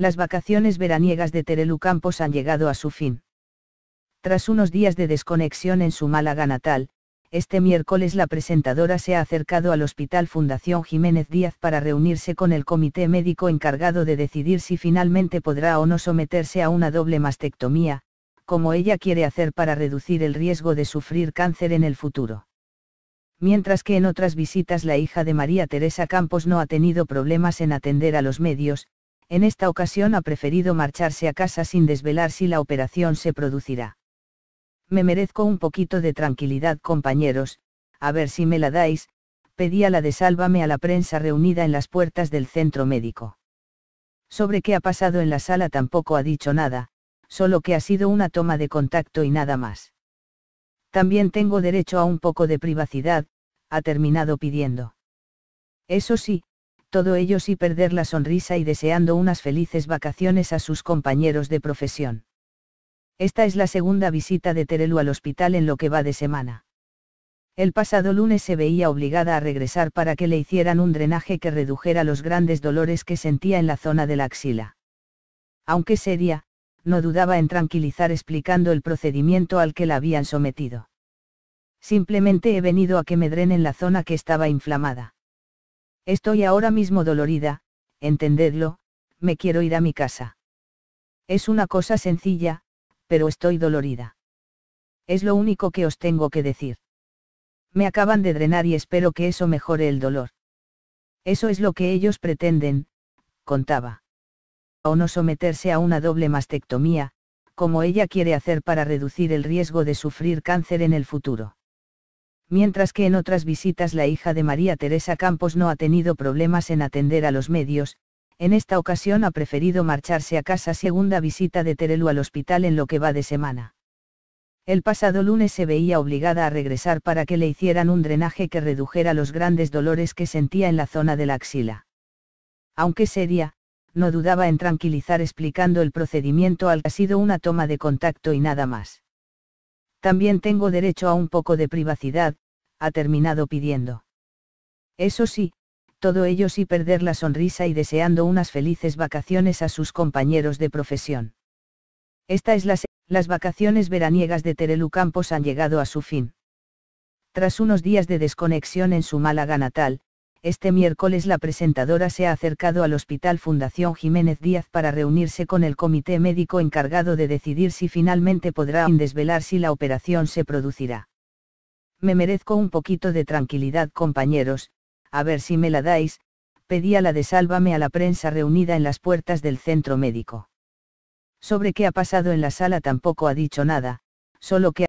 Las vacaciones veraniegas de Terelu Campos han llegado a su fin. Tras unos días de desconexión en su Málaga natal, este miércoles la presentadora se ha acercado al Hospital Fundación Jiménez Díaz para reunirse con el comité médico encargado de decidir si finalmente podrá o no someterse a una doble mastectomía, como ella quiere hacer para reducir el riesgo de sufrir cáncer en el futuro. Mientras que en otras visitas la hija de María Teresa Campos no ha tenido problemas en atender a los medios, en esta ocasión ha preferido marcharse a casa sin desvelar si la operación se producirá. Me merezco un poquito de tranquilidad, compañeros, a ver si me la dais, pedía la de Sálvame a la prensa reunida en las puertas del centro médico. Sobre qué ha pasado en la sala tampoco ha dicho nada, solo que ha sido una toma de contacto y nada más. También tengo derecho a un poco de privacidad, ha terminado pidiendo. Eso sí, todo ello sin perder la sonrisa y deseando unas felices vacaciones a sus compañeros de profesión. Esta es la segunda visita de Terelu al hospital en lo que va de semana. El pasado lunes se veía obligada a regresar para que le hicieran un drenaje que redujera los grandes dolores que sentía en la zona de la axila. Aunque seria, no dudaba en tranquilizar explicando el procedimiento al que la habían sometido. Simplemente he venido a que me drenen la zona que estaba inflamada. Estoy ahora mismo dolorida, entendedlo, me quiero ir a mi casa. Es una cosa sencilla, pero estoy dolorida. Es lo único que os tengo que decir. Me acaban de drenar y espero que eso mejore el dolor. Eso es lo que ellos pretenden, contaba. O no someterse a una doble mastectomía, como ella quiere hacer para reducir el riesgo de sufrir cáncer en el futuro mientras que en otras visitas la hija de María Teresa Campos no ha tenido problemas en atender a los medios, en esta ocasión ha preferido marcharse a casa segunda visita de Terelu al hospital en lo que va de semana. El pasado lunes se veía obligada a regresar para que le hicieran un drenaje que redujera los grandes dolores que sentía en la zona de la axila. Aunque seria, no dudaba en tranquilizar explicando el procedimiento al que ha sido una toma de contacto y nada más también tengo derecho a un poco de privacidad, ha terminado pidiendo. Eso sí, todo ello sin perder la sonrisa y deseando unas felices vacaciones a sus compañeros de profesión. Esta es la las vacaciones veraniegas de Terelu Campos han llegado a su fin. Tras unos días de desconexión en su Málaga natal, este miércoles la presentadora se ha acercado al Hospital Fundación Jiménez Díaz para reunirse con el comité médico encargado de decidir si finalmente podrá desvelar si la operación se producirá. Me merezco un poquito de tranquilidad compañeros, a ver si me la dais, pedía la de Sálvame a la prensa reunida en las puertas del centro médico. Sobre qué ha pasado en la sala tampoco ha dicho nada, solo que